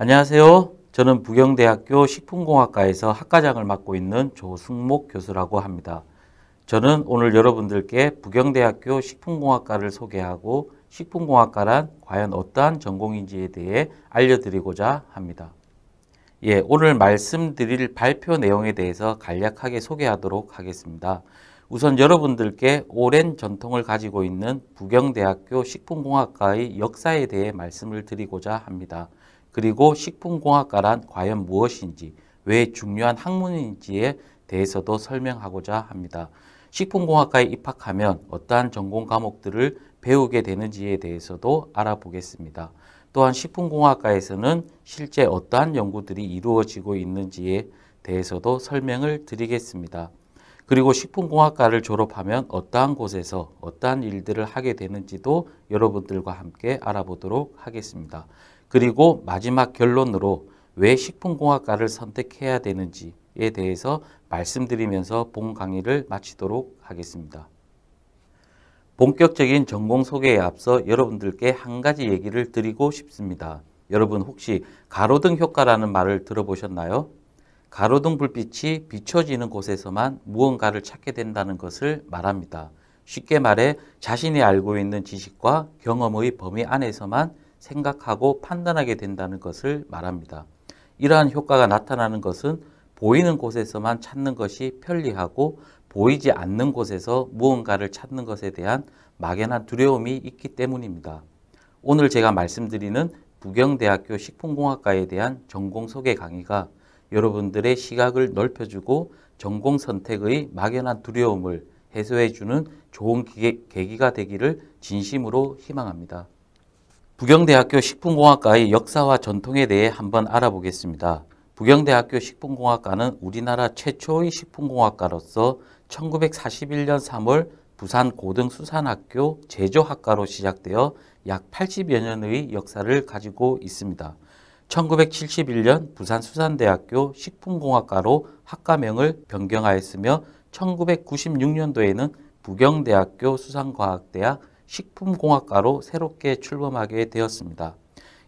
안녕하세요. 저는 부경대학교 식품공학과에서 학과장을 맡고 있는 조승목 교수라고 합니다. 저는 오늘 여러분들께 부경대학교 식품공학과를 소개하고 식품공학과란 과연 어떠한 전공인지에 대해 알려드리고자 합니다. 예, 오늘 말씀드릴 발표 내용에 대해서 간략하게 소개하도록 하겠습니다. 우선 여러분들께 오랜 전통을 가지고 있는 부경대학교 식품공학과의 역사에 대해 말씀을 드리고자 합니다. 그리고 식품공학과란 과연 무엇인지 왜 중요한 학문인지에 대해서도 설명하고자 합니다. 식품공학과에 입학하면 어떠한 전공 과목들을 배우게 되는지에 대해서도 알아보겠습니다. 또한 식품공학과에서는 실제 어떠한 연구들이 이루어지고 있는지에 대해서도 설명을 드리겠습니다. 그리고 식품공학과를 졸업하면 어떠한 곳에서 어떠한 일들을 하게 되는지도 여러분들과 함께 알아보도록 하겠습니다. 그리고 마지막 결론으로 왜 식품공학과를 선택해야 되는지에 대해서 말씀드리면서 본 강의를 마치도록 하겠습니다. 본격적인 전공 소개에 앞서 여러분들께 한 가지 얘기를 드리고 싶습니다. 여러분 혹시 가로등 효과라는 말을 들어보셨나요? 가로등 불빛이 비춰지는 곳에서만 무언가를 찾게 된다는 것을 말합니다. 쉽게 말해 자신이 알고 있는 지식과 경험의 범위 안에서만 생각하고 판단하게 된다는 것을 말합니다. 이러한 효과가 나타나는 것은 보이는 곳에서만 찾는 것이 편리하고 보이지 않는 곳에서 무언가를 찾는 것에 대한 막연한 두려움이 있기 때문입니다. 오늘 제가 말씀드리는 부경대학교 식품공학과에 대한 전공 소개 강의가 여러분들의 시각을 넓혀주고 전공 선택의 막연한 두려움을 해소해주는 좋은 기계, 계기가 되기를 진심으로 희망합니다. 부경대학교 식품공학과의 역사와 전통에 대해 한번 알아보겠습니다. 부경대학교 식품공학과는 우리나라 최초의 식품공학과로서 1941년 3월 부산 고등수산학교 제조학과로 시작되어 약 80여 년의 역사를 가지고 있습니다. 1971년 부산수산대학교 식품공학과로 학과명을 변경하였으며 1996년도에는 부경대학교 수산과학대학 식품공학과로 새롭게 출범하게 되었습니다.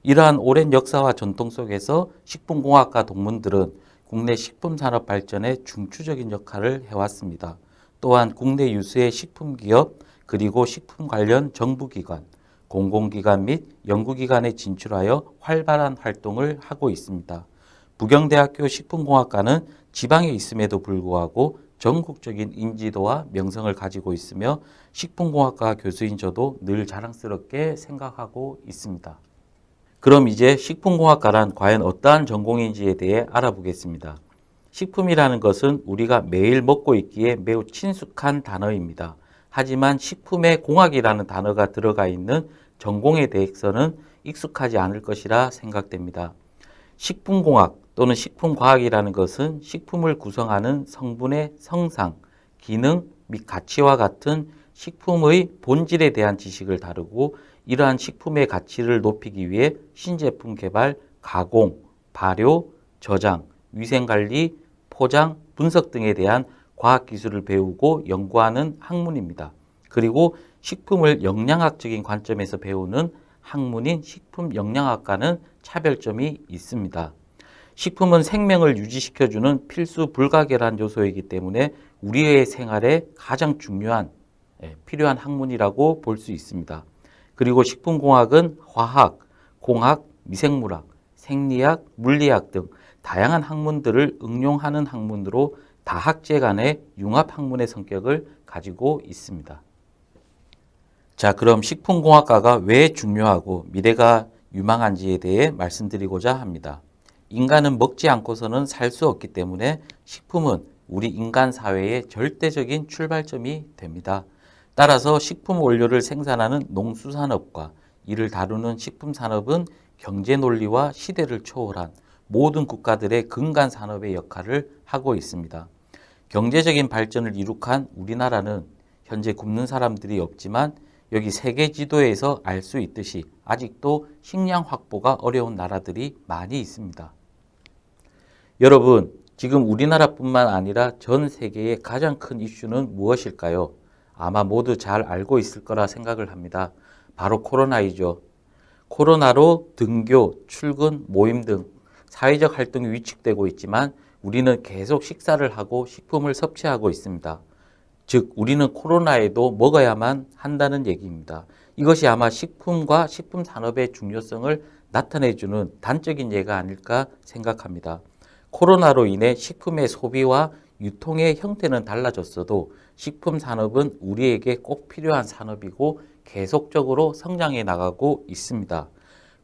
이러한 오랜 역사와 전통 속에서 식품공학과 동문들은 국내 식품산업 발전에 중추적인 역할을 해왔습니다. 또한 국내 유수의 식품기업 그리고 식품 관련 정부기관, 공공기관 및 연구기관에 진출하여 활발한 활동을 하고 있습니다. 부경대학교 식품공학과는 지방에 있음에도 불구하고 전국적인 인지도와 명성을 가지고 있으며 식품공학과 교수인 저도 늘 자랑스럽게 생각하고 있습니다. 그럼 이제 식품공학과란 과연 어떠한 전공인지에 대해 알아보겠습니다. 식품이라는 것은 우리가 매일 먹고 있기에 매우 친숙한 단어입니다. 하지만 식품의 공학이라는 단어가 들어가 있는 전공에 대해서는 익숙하지 않을 것이라 생각됩니다. 식품공학, 또는 식품과학이라는 것은 식품을 구성하는 성분의 성상, 기능 및 가치와 같은 식품의 본질에 대한 지식을 다루고 이러한 식품의 가치를 높이기 위해 신제품 개발, 가공, 발효, 저장, 위생관리, 포장, 분석 등에 대한 과학기술을 배우고 연구하는 학문입니다. 그리고 식품을 영양학적인 관점에서 배우는 학문인 식품영양학과는 차별점이 있습니다. 식품은 생명을 유지시켜주는 필수 불가결한 요소이기 때문에 우리의 생활에 가장 중요한 예, 필요한 학문이라고 볼 수 있습니다. 그리고 식품공학은 화학, 공학, 미생물학, 생리학, 물리학 등 다양한 학문들을 응용하는 학문으로 다학제 간의 융합학문의 성격을 가지고 있습니다. 자, 그럼 식품공학과가 왜 중요하고 미래가 유망한지에 대해 말씀드리고자 합니다. 인간은 먹지 않고서는 살 수 없기 때문에 식품은 우리 인간 사회의 절대적인 출발점이 됩니다. 따라서 식품 원료를 생산하는 농수산업과 이를 다루는 식품산업은 경제 논리와 시대를 초월한 모든 국가들의 근간 산업의 역할을 하고 있습니다. 경제적인 발전을 이룩한 우리나라는 현재 굶는 사람들이 없지만 여기 세계 지도에서 알 수 있듯이 아직도 식량 확보가 어려운 나라들이 많이 있습니다. 여러분, 지금 우리나라뿐만 아니라 전 세계의 가장 큰 이슈는 무엇일까요? 아마 모두 잘 알고 있을 거라 생각을 합니다. 바로 코로나이죠. 코로나로 등교, 출근, 모임 등 사회적 활동이 위축되고 있지만 우리는 계속 식사를 하고 식품을 섭취하고 있습니다. 즉, 우리는 코로나에도 먹어야만 한다는 얘기입니다. 이것이 아마 식품과 식품 산업의 중요성을 나타내주는 단적인 예가 아닐까 생각합니다. 코로나로 인해 식품의 소비와 유통의 형태는 달라졌어도 식품 산업은 우리에게 꼭 필요한 산업이고 계속적으로 성장해 나가고 있습니다.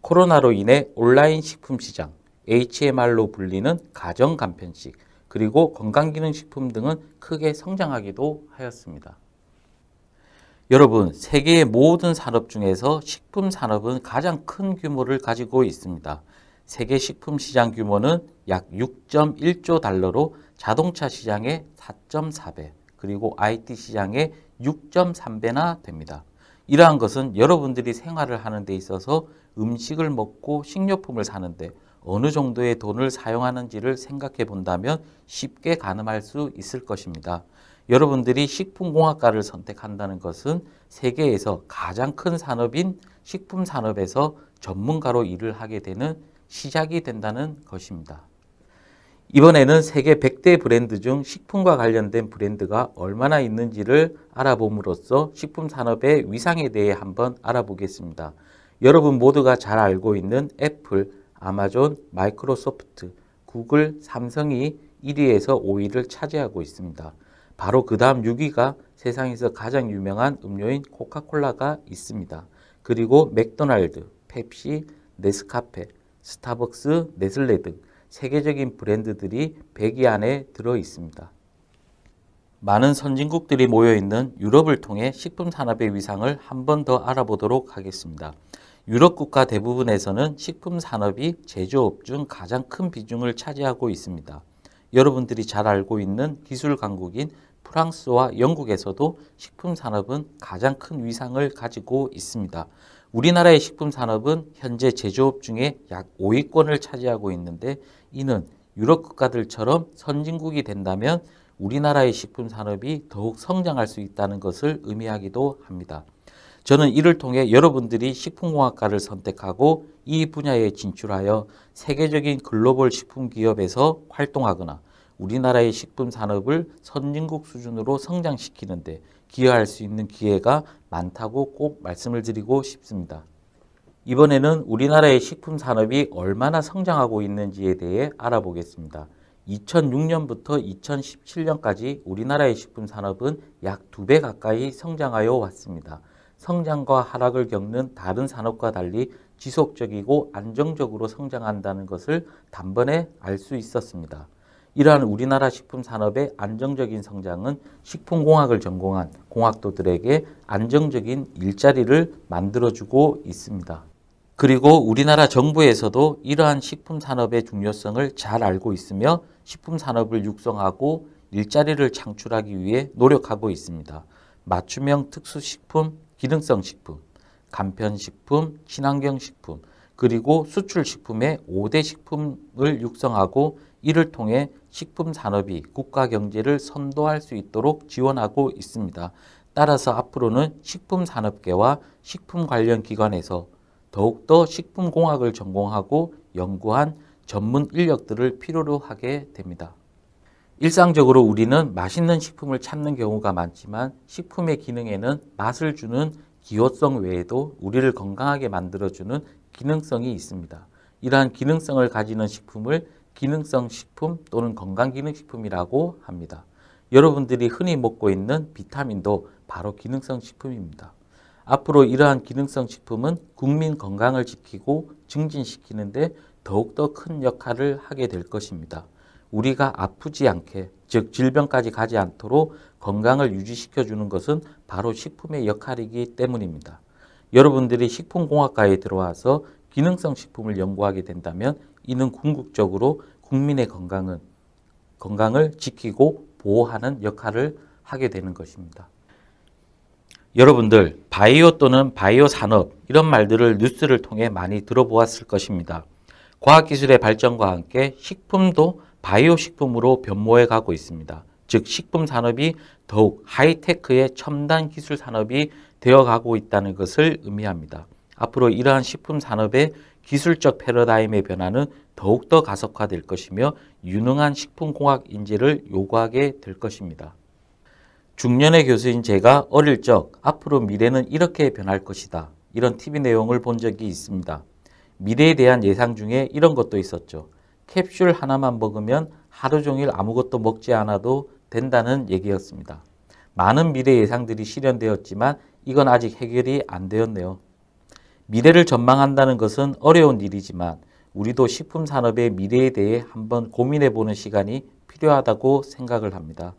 코로나로 인해 온라인 식품 시장, HMR로 불리는 가정 간편식, 그리고 건강기능식품 등은 크게 성장하기도 하였습니다. 여러분, 세계의 모든 산업 중에서 식품 산업은 가장 큰 규모를 가지고 있습니다. 세계 식품 시장 규모는 약 6.1조 달러로 자동차 시장의 4.4배, 그리고 IT 시장의 6.3배나 됩니다. 이러한 것은 여러분들이 생활을 하는 데 있어서 음식을 먹고 식료품을 사는데 어느 정도의 돈을 사용하는지를 생각해 본다면 쉽게 가늠할 수 있을 것입니다. 여러분들이 식품공학과를 선택한다는 것은 세계에서 가장 큰 산업인 식품산업에서 전문가로 일을 하게 되는 시작이 된다는 것입니다. 이번에는 세계 100대 브랜드 중 식품과 관련된 브랜드가 얼마나 있는지를 알아봄으로써 식품 산업의 위상에 대해 한번 알아보겠습니다. 여러분 모두가 잘 알고 있는 애플, 아마존, 마이크로소프트, 구글, 삼성이 1위에서 5위를 차지하고 있습니다. 바로 그 다음 6위가 세상에서 가장 유명한 음료인 코카콜라가 있습니다. 그리고 맥도날드, 펩시, 네스카페, 스타벅스, 네슬레 등 세계적인 브랜드들이 100위 안에 들어 있습니다. 많은 선진국들이 모여 있는 유럽을 통해 식품 산업의 위상을 한 번 더 알아보도록 하겠습니다. 유럽 국가 대부분에서는 식품 산업이 제조업 중 가장 큰 비중을 차지하고 있습니다. 여러분들이 잘 알고 있는 기술 강국인 프랑스와 영국에서도 식품 산업은 가장 큰 위상을 가지고 있습니다. 우리나라의 식품 산업은 현재 제조업 중에 약 5위권을 차지하고 있는데 이는 유럽 국가들처럼 선진국이 된다면 우리나라의 식품 산업이 더욱 성장할 수 있다는 것을 의미하기도 합니다. 저는 이를 통해 여러분들이 식품공학과를 선택하고 이 분야에 진출하여 세계적인 글로벌 식품 기업에서 활동하거나 우리나라의 식품 산업을 선진국 수준으로 성장시키는데 기여할 수 있는 기회가 많다고 꼭 말씀을 드리고 싶습니다. 이번에는 우리나라의 식품 산업이 얼마나 성장하고 있는지에 대해 알아보겠습니다. 2006년부터 2017년까지 우리나라의 식품 산업은 약 두 배 가까이 성장하여 왔습니다. 성장과 하락을 겪는 다른 산업과 달리 지속적이고 안정적으로 성장한다는 것을 단번에 알 수 있었습니다. 이러한 우리나라 식품 산업의 안정적인 성장은 식품공학을 전공한 공학도들에게 안정적인 일자리를 만들어주고 있습니다. 그리고 우리나라 정부에서도 이러한 식품 산업의 중요성을 잘 알고 있으며 식품 산업을 육성하고 일자리를 창출하기 위해 노력하고 있습니다. 맞춤형 특수식품, 기능성 식품, 간편식품, 친환경식품, 그리고 수출식품의 5대 식품을 육성하고 이를 통해 식품 산업이 국가 경제를 선도할 수 있도록 지원하고 있습니다. 따라서 앞으로는 식품 산업계와 식품 관련 기관에서 더욱더 식품공학을 전공하고 연구한 전문 인력들을 필요로 하게 됩니다. 일상적으로 우리는 맛있는 식품을 찾는 경우가 많지만 식품의 기능에는 맛을 주는 기호성 외에도 우리를 건강하게 만들어주는 기능성이 있습니다. 이러한 기능성을 가지는 식품을 기능성 식품 또는 건강기능식품이라고 합니다. 여러분들이 흔히 먹고 있는 비타민도 바로 기능성 식품입니다. 앞으로 이러한 기능성 식품은 국민 건강을 지키고 증진시키는데 더욱더 큰 역할을 하게 될 것입니다. 우리가 아프지 않게, 즉 질병까지 가지 않도록 건강을 유지시켜주는 것은 바로 식품의 역할이기 때문입니다. 여러분들이 식품공학과에 들어와서 기능성 식품을 연구하게 된다면 이는 궁극적으로 국민의 건강은 건강을 지키고 보호하는 역할을 하게 되는 것입니다. 여러분들 바이오 또는 바이오 산업 이런 말들을 뉴스를 통해 많이 들어보았을 것입니다. 과학기술의 발전과 함께 식품도 바이오 식품으로 변모해 가고 있습니다. 즉 식품 산업이 더욱 하이테크의 첨단 기술 산업이 되어가고 있다는 것을 의미합니다. 앞으로 이러한 식품 산업의 기술적 패러다임의 변화는 더욱더 가속화될 것이며 유능한 식품공학 인재를 요구하게 될 것입니다. 중년의 교수인 제가 어릴 적 앞으로 미래는 이렇게 변할 것이다. 이런 TV 내용을 본 적이 있습니다. 미래에 대한 예상 중에 이런 것도 있었죠. 캡슐 하나만 먹으면 하루 종일 아무것도 먹지 않아도 된다는 얘기였습니다. 많은 미래 예상들이 실현되었지만 이건 아직 해결이 안 되었네요. 미래를 전망한다는 것은 어려운 일이지만 우리도 식품 산업의 미래에 대해 한번 고민해 보는 시간이 필요하다고 생각을 합니다.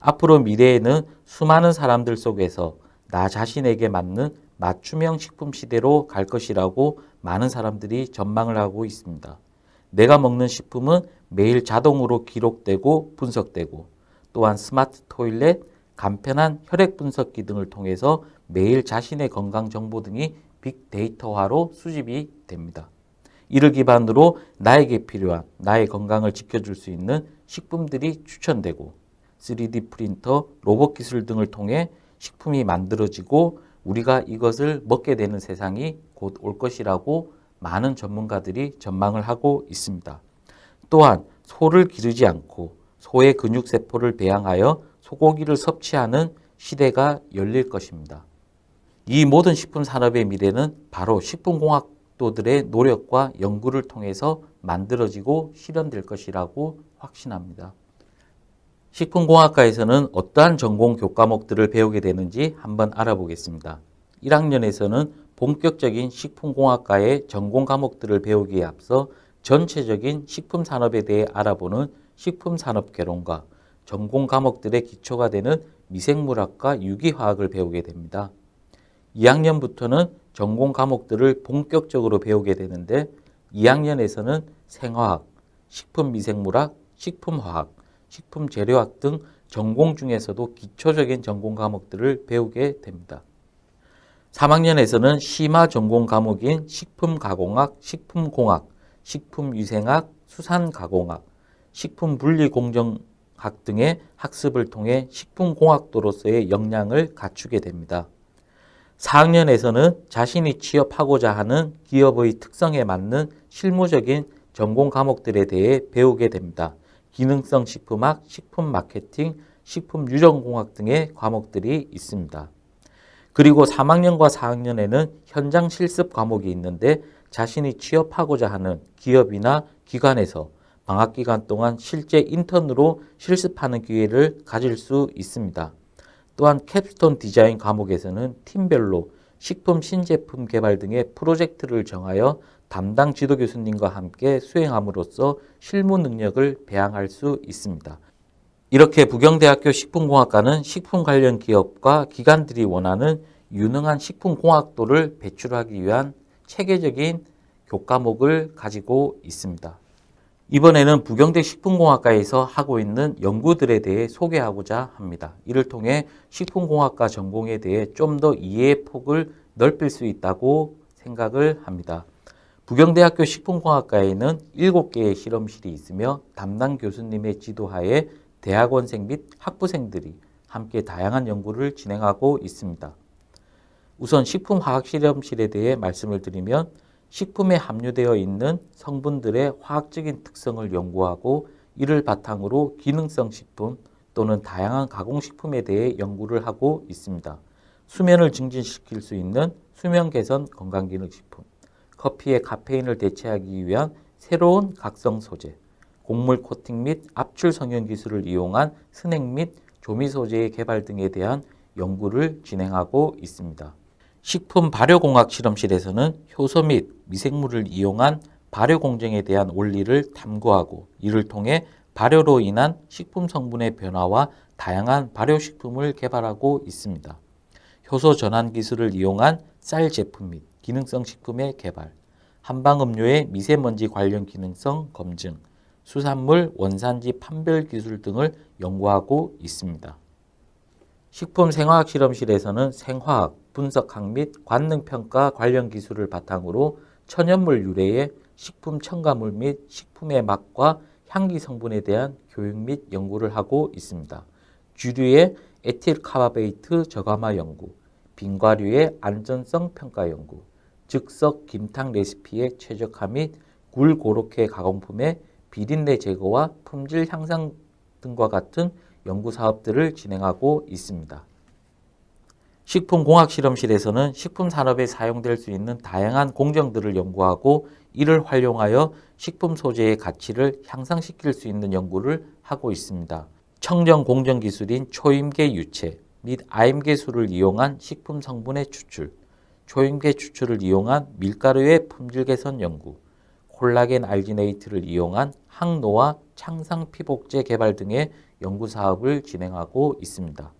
앞으로 미래에는 수많은 사람들 속에서 나 자신에게 맞는 맞춤형 식품 시대로 갈 것이라고 많은 사람들이 전망을 하고 있습니다. 내가 먹는 식품은 매일 자동으로 기록되고 분석되고 또한 스마트 토일렛, 간편한 혈액 분석기 등을 통해서 매일 자신의 건강 정보 등이 빅데이터화로 수집이 됩니다. 이를 기반으로 나에게 필요한 나의 건강을 지켜줄 수 있는 식품들이 추천되고 3D 프린터, 로봇 기술 등을 통해 식품이 만들어지고 우리가 이것을 먹게 되는 세상이 곧 올 것이라고 많은 전문가들이 전망을 하고 있습니다. 또한 소를 기르지 않고 소의 근육세포를 배양하여 소고기를 섭취하는 시대가 열릴 것입니다. 이 모든 식품 산업의 미래는 바로 식품공학도들의 노력과 연구를 통해서 만들어지고 실현될 것이라고 확신합니다. 식품공학과에서는 어떠한 전공 교과목들을 배우게 되는지 한번 알아보겠습니다. 1학년에서는 본격적인 식품공학과의 전공 과목들을 배우기에 앞서 전체적인 식품산업에 대해 알아보는 식품산업개론과 전공 과목들의 기초가 되는 미생물학과 유기화학을 배우게 됩니다. 2학년부터는 전공 과목들을 본격적으로 배우게 되는데 2학년에서는 생화학, 식품미생물학, 식품화학, 식품재료학 등 전공 중에서도 기초적인 전공 과목들을 배우게 됩니다. 3학년에서는 심화 전공 과목인 식품가공학, 식품공학, 식품위생학, 수산가공학, 식품분리공정학 등의 학습을 통해 식품공학도로서의 역량을 갖추게 됩니다. 4학년에서는 자신이 취업하고자 하는 기업의 특성에 맞는 실무적인 전공 과목들에 대해 배우게 됩니다. 기능성 식품학, 식품 마케팅, 식품 유전공학 등의 과목들이 있습니다. 그리고 3학년과 4학년에는 현장 실습 과목이 있는데 자신이 취업하고자 하는 기업이나 기관에서 방학 기간 동안 실제 인턴으로 실습하는 기회를 가질 수 있습니다. 또한 캡스톤 디자인 과목에서는 팀별로 식품 신제품 개발 등의 프로젝트를 정하여 담당 지도 교수님과 함께 수행함으로써 실무 능력을 배양할 수 있습니다. 이렇게 부경대학교 식품공학과는 식품 관련 기업과 기관들이 원하는 유능한 식품공학도를 배출하기 위한 체계적인 교과목을 가지고 있습니다. 이번에는 부경대 식품공학과에서 하고 있는 연구들에 대해 소개하고자 합니다. 이를 통해 식품공학과 전공에 대해 좀 더 이해의 폭을 넓힐 수 있다고 생각을 합니다. 부경대학교 식품공학과에는 7개의 실험실이 있으며 담당 교수님의 지도하에 대학원생 및 학부생들이 함께 다양한 연구를 진행하고 있습니다. 우선 식품화학실험실에 대해 말씀을 드리면 식품에 함유되어 있는 성분들의 화학적인 특성을 연구하고 이를 바탕으로 기능성 식품 또는 다양한 가공식품에 대해 연구를 하고 있습니다. 수면을 증진시킬 수 있는 수면 개선 건강기능식품, 커피의 카페인을 대체하기 위한 새로운 각성 소재, 곡물 코팅 및 압출 성형 기술을 이용한 스낵 및 조미 소재의 개발 등에 대한 연구를 진행하고 있습니다. 식품 발효공학 실험실에서는 효소 및 미생물을 이용한 발효 공정에 대한 원리를 탐구하고 이를 통해 발효로 인한 식품 성분의 변화와 다양한 발효식품을 개발하고 있습니다. 효소 전환 기술을 이용한 쌀 제품 및 기능성 식품의 개발, 한방음료의 미세먼지 관련 기능성 검증, 수산물 원산지 판별 기술 등을 연구하고 있습니다. 식품 생화학 실험실에서는 생화학, 분석학 및 관능평가 관련 기술을 바탕으로 천연물 유래의 식품 첨가물 및 식품의 맛과 향기 성분에 대한 교육 및 연구를 하고 있습니다. 주류의 에틸 카바베이트 저감화 연구, 빙과류의 안전성 평가 연구, 즉석 김탕 레시피의 최적화 및 굴 고로케 가공품의 비린내 제거와 품질 향상 등과 같은 연구 사업들을 진행하고 있습니다. 식품공학실험실에서는 식품산업에 사용될 수 있는 다양한 공정들을 연구하고 이를 활용하여 식품 소재의 가치를 향상시킬 수 있는 연구를 하고 있습니다. 청정 공정 기술인 초임계 유체 및 아임계수를 이용한 식품 성분의 추출, 초임계 추출을 이용한 밀가루의 품질 개선 연구, 콜라겐 알지네이트를 이용한 항노화, 창상 피복제 개발 등의 연구 사업을 진행하고 있습니다.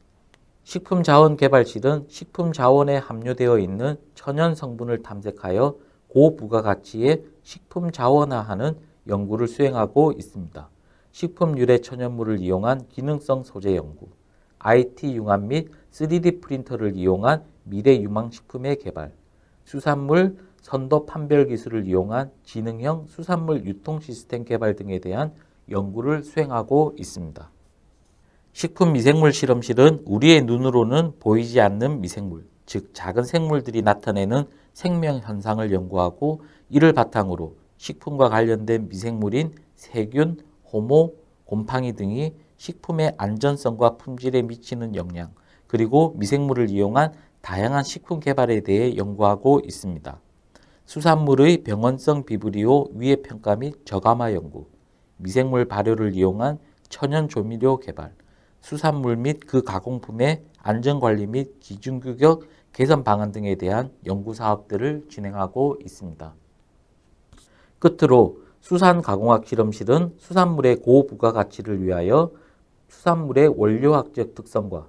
식품자원개발실은 식품자원에 함유되어 있는 천연 성분을 탐색하여 고부가가치의 식품자원화하는 연구를 수행하고 있습니다. 식품 유래 천연물을 이용한 기능성 소재 연구, IT 융합 및 3D 프린터를 이용한 미래 유망식품의 개발, 수산물 선도 판별 기술을 이용한 지능형 수산물 유통 시스템 개발 등에 대한 연구를 수행하고 있습니다. 식품 미생물 실험실은 우리의 눈으로는 보이지 않는 미생물, 즉 작은 생물들이 나타내는 생명 현상을 연구하고 이를 바탕으로 식품과 관련된 미생물인 세균, 호모, 곰팡이 등이 식품의 안전성과 품질에 미치는 영향, 그리고 미생물을 이용한 다양한 식품 개발에 대해 연구하고 있습니다. 수산물의 병원성 비브리오 위해 평가 및 저감화 연구, 미생물 발효를 이용한 천연 조미료 개발, 수산물 및 그 가공품의 안전관리 및 기준규격 개선 방안 등에 대한 연구사업들을 진행하고 있습니다. 끝으로 수산가공학 실험실은 수산물의 고부가가치를 위하여 수산물의 원료학적 특성과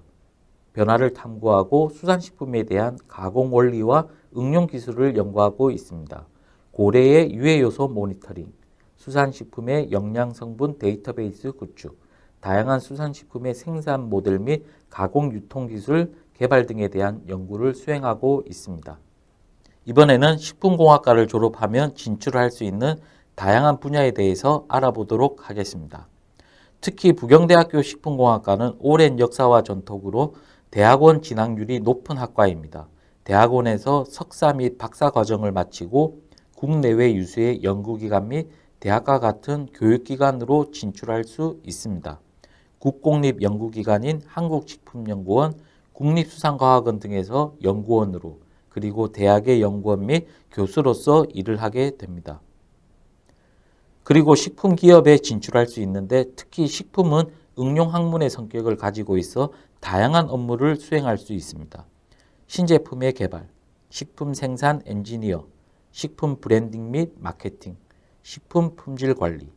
변화를 탐구하고 수산식품에 대한 가공 원리와 응용 기술을 연구하고 있습니다. 고래의 유해요소 모니터링, 수산식품의 영양성분 데이터베이스 구축, 다양한 수산식품의 생산 모델 및 가공 유통 기술 개발 등에 대한 연구를 수행하고 있습니다. 이번에는 식품공학과를 졸업하면 진출할 수 있는 다양한 분야에 대해서 알아보도록 하겠습니다. 특히 부경대학교 식품공학과는 오랜 역사와 전통으로 대학원 진학률이 높은 학과입니다. 대학원에서 석사 및 박사 과정을 마치고 국내외 유수의 연구기관 및 대학과 같은 교육기관으로 진출할 수 있습니다. 국공립 연구기관인 한국식품연구원, 국립수산과학원 등에서 연구원으로 그리고 대학의 연구원 및 교수로서 일을 하게 됩니다. 그리고 식품 기업에 진출할 수 있는데 특히 식품은 응용 학문의 성격을 가지고 있어 다양한 업무를 수행할 수 있습니다. 신제품의 개발, 식품 생산 엔지니어, 식품 브랜딩 및 마케팅, 식품 품질 관리,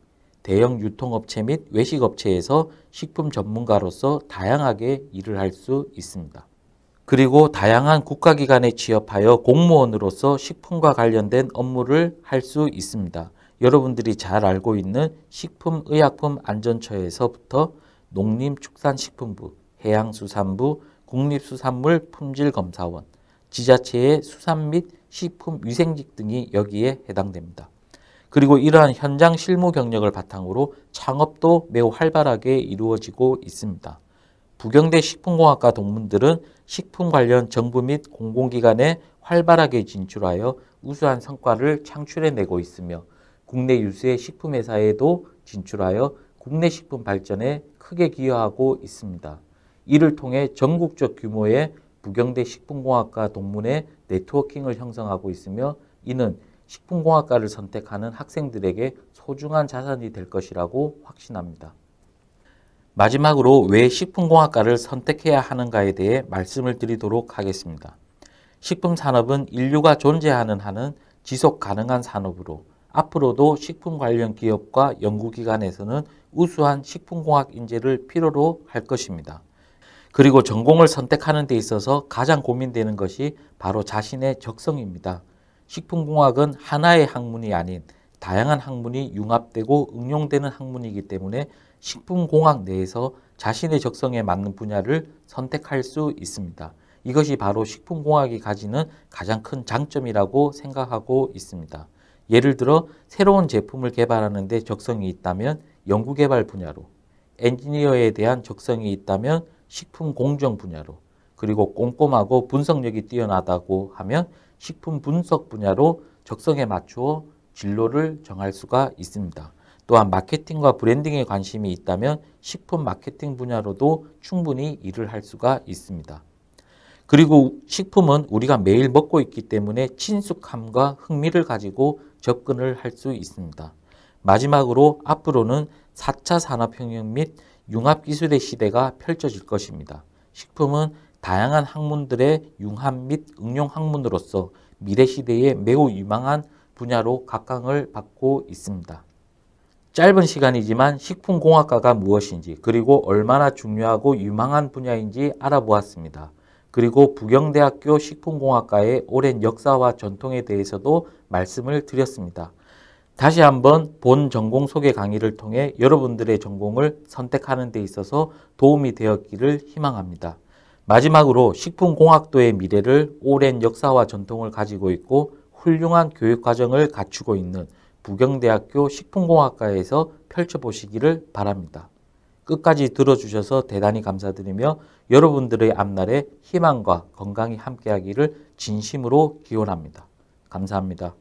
대형 유통업체 및 외식업체에서 식품 전문가로서 다양하게 일을 할 수 있습니다. 그리고 다양한 국가기관에 취업하여 공무원으로서 식품과 관련된 업무를 할 수 있습니다. 여러분들이 잘 알고 있는 식품의약품안전처에서부터 농림축산식품부, 해양수산부, 국립수산물품질검사원, 지자체의 수산 및 식품위생직 등이 여기에 해당됩니다. 그리고 이러한 현장 실무 경력을 바탕으로 창업도 매우 활발하게 이루어지고 있습니다. 부경대 식품공학과 동문들은 식품 관련 정부 및 공공기관에 활발하게 진출하여 우수한 성과를 창출해내고 있으며 국내 유수의 식품회사에도 진출하여 국내 식품 발전에 크게 기여하고 있습니다. 이를 통해 전국적 규모의 부경대 식품공학과 동문의 네트워킹을 형성하고 있으며 이는 식품공학과를 선택하는 학생들에게 소중한 자산이 될 것이라고 확신합니다. 마지막으로 왜 식품공학과를 선택해야 하는가에 대해 말씀을 드리도록 하겠습니다. 식품산업은 인류가 존재하는 한은 지속 가능한 산업으로 앞으로도 식품 관련 기업과 연구기관에서는 우수한 식품공학 인재를 필요로 할 것입니다. 그리고 전공을 선택하는 데 있어서 가장 고민되는 것이 바로 자신의 적성입니다. 식품공학은 하나의 학문이 아닌 다양한 학문이 융합되고 응용되는 학문이기 때문에 식품공학 내에서 자신의 적성에 맞는 분야를 선택할 수 있습니다. 이것이 바로 식품공학이 가지는 가장 큰 장점이라고 생각하고 있습니다. 예를 들어 새로운 제품을 개발하는 데 적성이 있다면 연구개발 분야로, 엔지니어에 대한 적성이 있다면 식품 공정 분야로, 그리고 꼼꼼하고 분석력이 뛰어나다고 하면 식품 분석 분야로 적성에 맞추어 진로를 정할 수가 있습니다. 또한 마케팅과 브랜딩에 관심이 있다면 식품 마케팅 분야로도 충분히 일을 할 수가 있습니다. 그리고 식품은 우리가 매일 먹고 있기 때문에 친숙함과 흥미를 가지고 접근을 할 수 있습니다. 마지막으로 앞으로는 4차 산업혁명 및 융합기술의 시대가 펼쳐질 것입니다. 식품은 다양한 학문들의 융합 및 응용 학문으로서 미래 시대에 매우 유망한 분야로 각광을 받고 있습니다. 짧은 시간이지만 식품공학과가 무엇인지 그리고 얼마나 중요하고 유망한 분야인지 알아보았습니다. 그리고 부경대학교 식품공학과의 오랜 역사와 전통에 대해서도 말씀을 드렸습니다. 다시 한번 본 전공 소개 강의를 통해 여러분들의 전공을 선택하는 데 있어서 도움이 되었기를 희망합니다. 마지막으로 식품공학도의 미래를 오랜 역사와 전통을 가지고 있고 훌륭한 교육과정을 갖추고 있는 부경대학교 식품공학과에서 펼쳐보시기를 바랍니다. 끝까지 들어주셔서 대단히 감사드리며 여러분들의 앞날에 희망과 건강이 함께하기를 진심으로 기원합니다. 감사합니다.